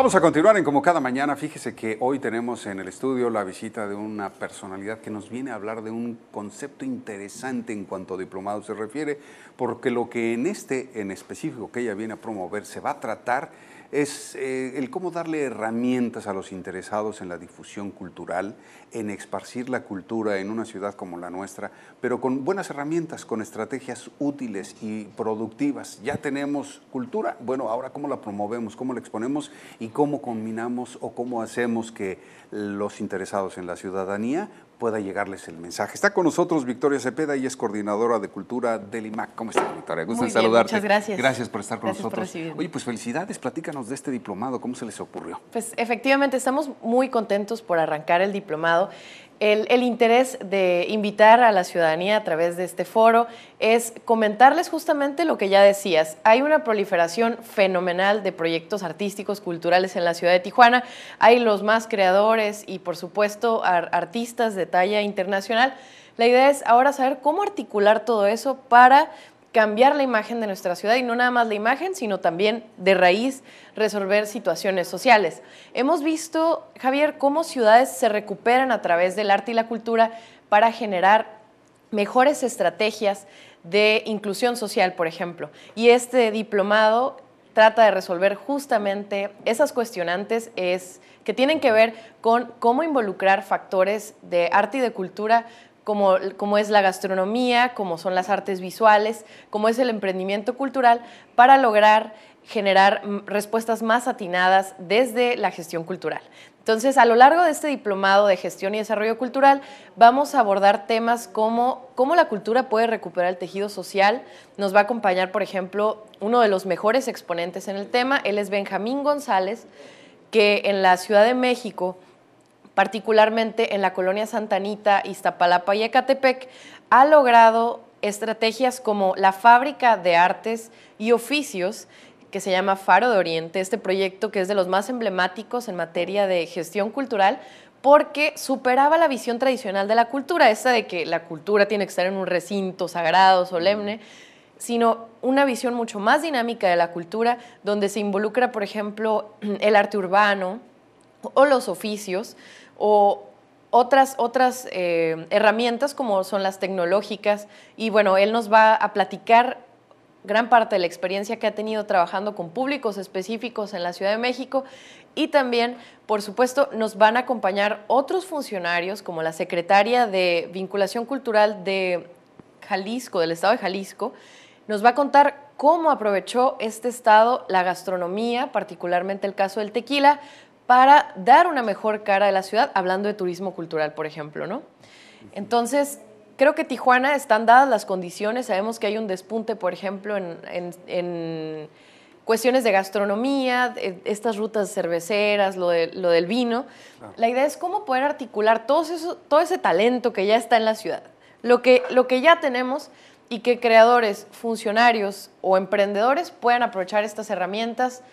Vamos a continuar en como cada mañana. Fíjese que hoy tenemos en el estudio la visita de una personalidad que nos viene a hablar de un concepto interesante en cuanto a diplomado se refiere, porque lo que en este en específico que ella viene a promover se va a tratar es eh, el cómo darle herramientas a los interesados en la difusión cultural, en esparcir la cultura en una ciudad como la nuestra, pero con buenas herramientas, con estrategias útiles y productivas. Ya tenemos cultura, bueno, ahora cómo la promovemos, cómo la exponemos y cómo combinamos o cómo hacemos que los interesados en la ciudadanía pueda llegarles el mensaje. Está con nosotros Victoria Cepeda y es coordinadora de cultura del IMAC. ¿Cómo está Victoria? Gusto saludarte. Muchas gracias. Gracias por estar con nosotros. Oye, pues felicidades, platícanos de este diplomado, ¿cómo se les ocurrió? Pues efectivamente, estamos muy contentos por arrancar el diplomado. El, interés de invitar a la ciudadanía a través de este foro es comentarles justamente lo que ya decías. Hay una proliferación fenomenal de proyectos artísticos, culturales en la ciudad de Tijuana. Hay los más creadores y, por supuesto, artistas de talla internacional. La idea es ahora saber cómo articular todo eso para cambiar la imagen de nuestra ciudad y no nada más la imagen, sino también de raíz resolver situaciones sociales. Hemos visto, Javier, cómo ciudades se recuperan a través del arte y la cultura para generar mejores estrategias de inclusión social, por ejemplo. Y este diplomado trata de resolver justamente esas cuestionantes es, que tienen que ver con cómo involucrar factores de arte y de cultura cómo, es la gastronomía, cómo son las artes visuales, cómo es el emprendimiento cultural, para lograr generar respuestas más atinadas desde la gestión cultural. Entonces, a lo largo de este diplomado de gestión y desarrollo cultural, vamos a abordar temas como cómo la cultura puede recuperar el tejido social. Nos va a acompañar, por ejemplo, uno de los mejores exponentes en el tema, él es Benjamín González, que en la Ciudad de México particularmente en la colonia Santanita, Iztapalapa y Ecatepec, ha logrado estrategias como la fábrica de artes y oficios que se llama Faro de Oriente, este proyecto que es de los más emblemáticos en materia de gestión cultural, porque superaba la visión tradicional de la cultura, esa de que la cultura tiene que estar en un recinto sagrado, solemne, sino una visión mucho más dinámica de la cultura, donde se involucra, por ejemplo, el arte urbano, o los oficios o otras, otras eh, herramientas como son las tecnológicas. Y bueno, él nos va a platicar gran parte de la experiencia que ha tenido trabajando con públicos específicos en la Ciudad de México y también, por supuesto, nos van a acompañar otros funcionarios como la secretaria de Vinculación Cultural de Jalisco, del Estado de Jalisco. Nos va a contar cómo aprovechó este estado la gastronomía, particularmente el caso del tequila, para dar una mejor cara a la ciudad, hablando de turismo cultural, por ejemplo, Entonces, creo que Tijuana están dadas las condiciones, sabemos que hay un despunte, por ejemplo, en, cuestiones de gastronomía, estas rutas cerveceras, lo, del vino. La idea es cómo poder articular todo, eso, todo ese talento que ya está en la ciudad, lo que, lo que ya tenemos y que creadores, funcionarios o emprendedores puedan aprovechar estas herramientas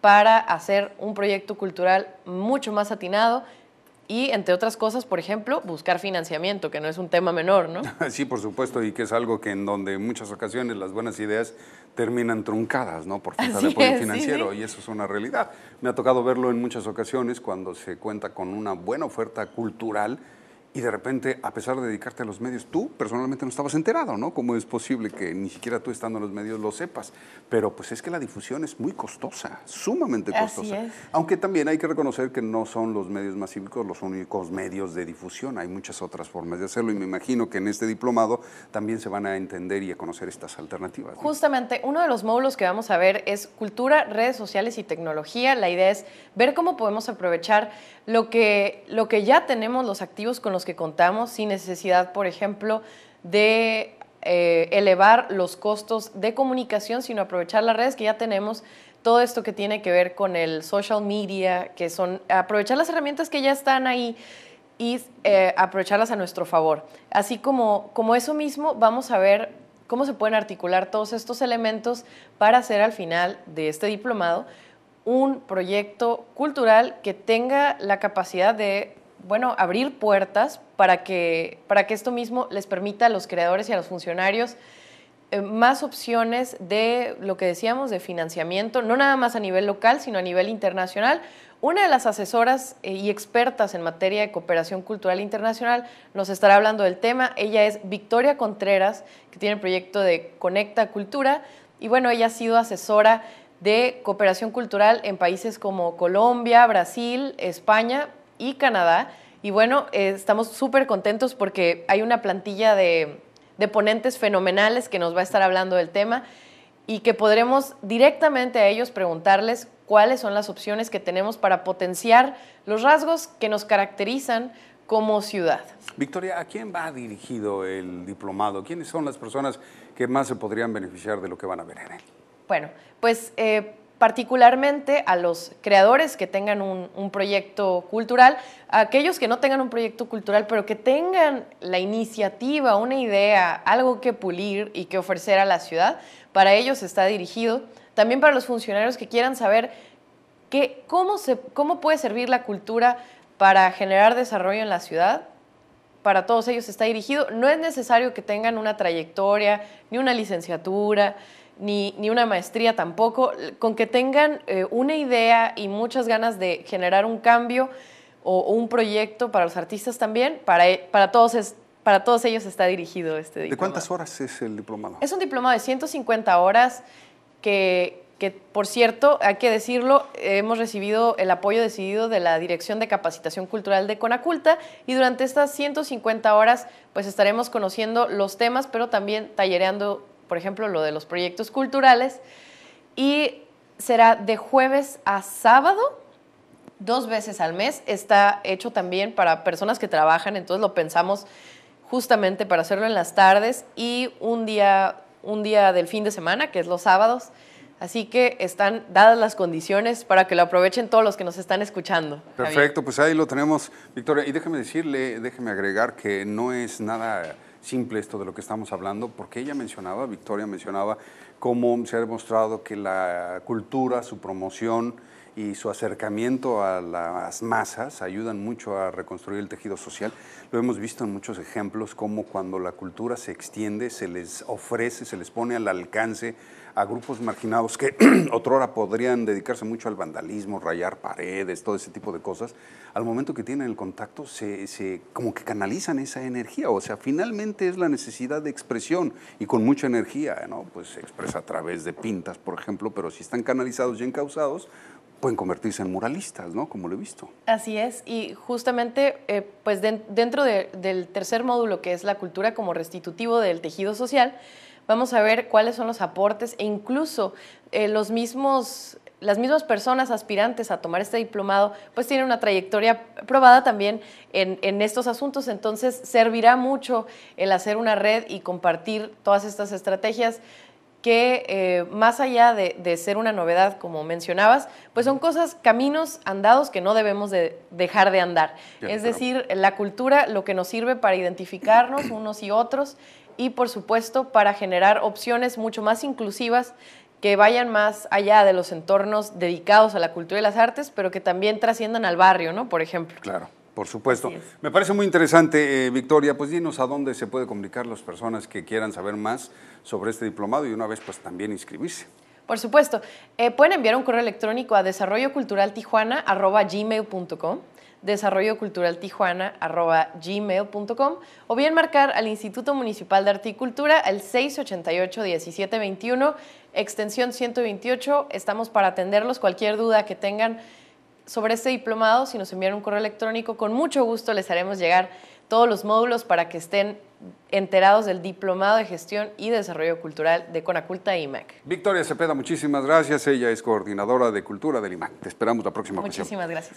para hacer un proyecto cultural mucho más atinado y, entre otras cosas, por ejemplo, buscar financiamiento, que no es un tema menor, ¿no? Sí, por supuesto, y que es algo que en donde en muchas ocasiones las buenas ideas terminan truncadas, ¿no? Por falta de apoyo financiero, y eso es una realidad. Me ha tocado verlo en muchas ocasiones cuando se cuenta con una buena oferta cultural, y de repente, a pesar de dedicarte a los medios, tú personalmente no estabas enterado, ¿no? ¿Cómo es posible que ni siquiera tú estando en los medios lo sepas? Pero pues es que la difusión es muy costosa, sumamente costosa. Aunque también hay que reconocer que no son los medios más cívicos los únicos medios de difusión, hay muchas otras formas de hacerlo y me imagino que en este diplomado también se van a entender y a conocer estas alternativas. Justamente, uno de los módulos que vamos a ver es cultura, redes sociales y tecnología. La idea es ver cómo podemos aprovechar lo que, lo que ya tenemos los activos con que contamos sin necesidad, por ejemplo, de eh, elevar los costos de comunicación, sino aprovechar las redes que ya tenemos, todo esto que tiene que ver con el social media, que son aprovechar las herramientas que ya están ahí y eh, aprovecharlas a nuestro favor. Así como, como eso mismo, vamos a ver cómo se pueden articular todos estos elementos para hacer al final de este diplomado un proyecto cultural que tenga la capacidad de bueno, abrir puertas para que, para que esto mismo les permita a los creadores y a los funcionarios eh, más opciones de lo que decíamos, de financiamiento, no nada más a nivel local, sino a nivel internacional. Una de las asesoras eh, y expertas en materia de cooperación cultural internacional nos estará hablando del tema. Ella es Victoria Contreras, que tiene el proyecto de Conecta Cultura. Y bueno, ella ha sido asesora de cooperación cultural en países como Colombia, Brasil, España y Canadá. Y bueno, eh, estamos súper contentos porque hay una plantilla de, de ponentes fenomenales que nos va a estar hablando del tema y que podremos directamente a ellos preguntarles cuáles son las opciones que tenemos para potenciar los rasgos que nos caracterizan como ciudad. Victoria, ¿a quién va dirigido el diplomado? ¿Quiénes son las personas que más se podrían beneficiar de lo que van a ver en él? Bueno, pues eh, particularmente a los creadores que tengan un, proyecto cultural, aquellos que no tengan un proyecto cultural, pero que tengan la iniciativa, una idea, algo que pulir y que ofrecer a la ciudad, para ellos está dirigido. También para los funcionarios que quieran saber cómo, se, cómo puede servir la cultura para generar desarrollo en la ciudad, para todos ellos está dirigido. No es necesario que tengan una trayectoria ni una licenciatura ni, una maestría tampoco, con que tengan eh, una idea y muchas ganas de generar un cambio o, un proyecto para los artistas también, para, eh, para todos es, Para todos ellos está dirigido este diplomado. ¿De cuántas horas es el diplomado? Es un diplomado de 150 horas que, por cierto, hay que decirlo, hemos recibido el apoyo decidido de la Dirección de Capacitación Cultural de Conaculta y durante estas 150 horas pues estaremos conociendo los temas, pero también tallereando por ejemplo, lo de los proyectos culturales. Y será de jueves a sábado, dos veces al mes. Está hecho también para personas que trabajan, entonces lo pensamos justamente para hacerlo en las tardes y un día, un día del fin de semana, que es los sábados. Así que están dadas las condiciones para que lo aprovechen todos los que nos están escuchando. Perfecto, pues ahí lo tenemos, Victoria. Y déjeme decirle, déjeme agregar que no es nada simple esto de lo que estamos hablando, porque ella mencionaba, Victoria mencionaba, cómo se ha demostrado que la cultura, su promoción, y su acercamiento a las masas ayudan mucho a reconstruir el tejido social. Lo hemos visto en muchos ejemplos, como cuando la cultura se extiende, se les ofrece, se les pone al alcance a grupos marginados que otrora podrían dedicarse mucho al vandalismo, rayar paredes, todo ese tipo de cosas, al momento que tienen el contacto, se, se, como que canalizan esa energía. O sea, finalmente es la necesidad de expresión y con mucha energía, ¿no? Pues se expresa a través de pintas, por ejemplo, pero si están canalizados y encausados, pueden convertirse en muralistas, ¿no? Como lo he visto. Así es, y justamente eh, pues dentro del tercer módulo, que es la cultura como restitutivo del tejido social, vamos a ver cuáles son los aportes e incluso eh, los mismos las mismas personas aspirantes a tomar este diplomado, pues tienen una trayectoria probada también en, estos asuntos, entonces servirá mucho el hacer una red y compartir todas estas estrategias que eh, más allá de, ser una novedad, como mencionabas, pues son cosas, caminos andados que no debemos de dejar de andar. es decir, la cultura lo que nos sirve para identificarnos unos y otros y, por supuesto, para generar opciones mucho más inclusivas que vayan más allá de los entornos dedicados a la cultura y las artes, pero que también trasciendan al barrio, ¿no? Por ejemplo. Claro. Por supuesto. Me parece muy interesante, eh, Victoria. Pues dinos a dónde se puede comunicar las personas que quieran saber más sobre este diplomado y una vez pues también inscribirse. Por supuesto. Eh, pueden enviar un correo electrónico a desarrolloculturaltijuana.gmail.com desarrolloculturaltijuana.gmail.com o bien marcar al Instituto Municipal de Arte y Cultura al 688-1721, extensión 128. Estamos para atenderlos. Cualquier duda que tengan, sobre este diplomado, si nos envían un correo electrónico, con mucho gusto les haremos llegar todos los módulos para que estén enterados del Diplomado de Gestión y Desarrollo Cultural de Conaculta e IMAC. Victoria Cepeda, muchísimas gracias. Ella es coordinadora de Cultura del IMAC. Te esperamos la próxima Muchísimas gracias.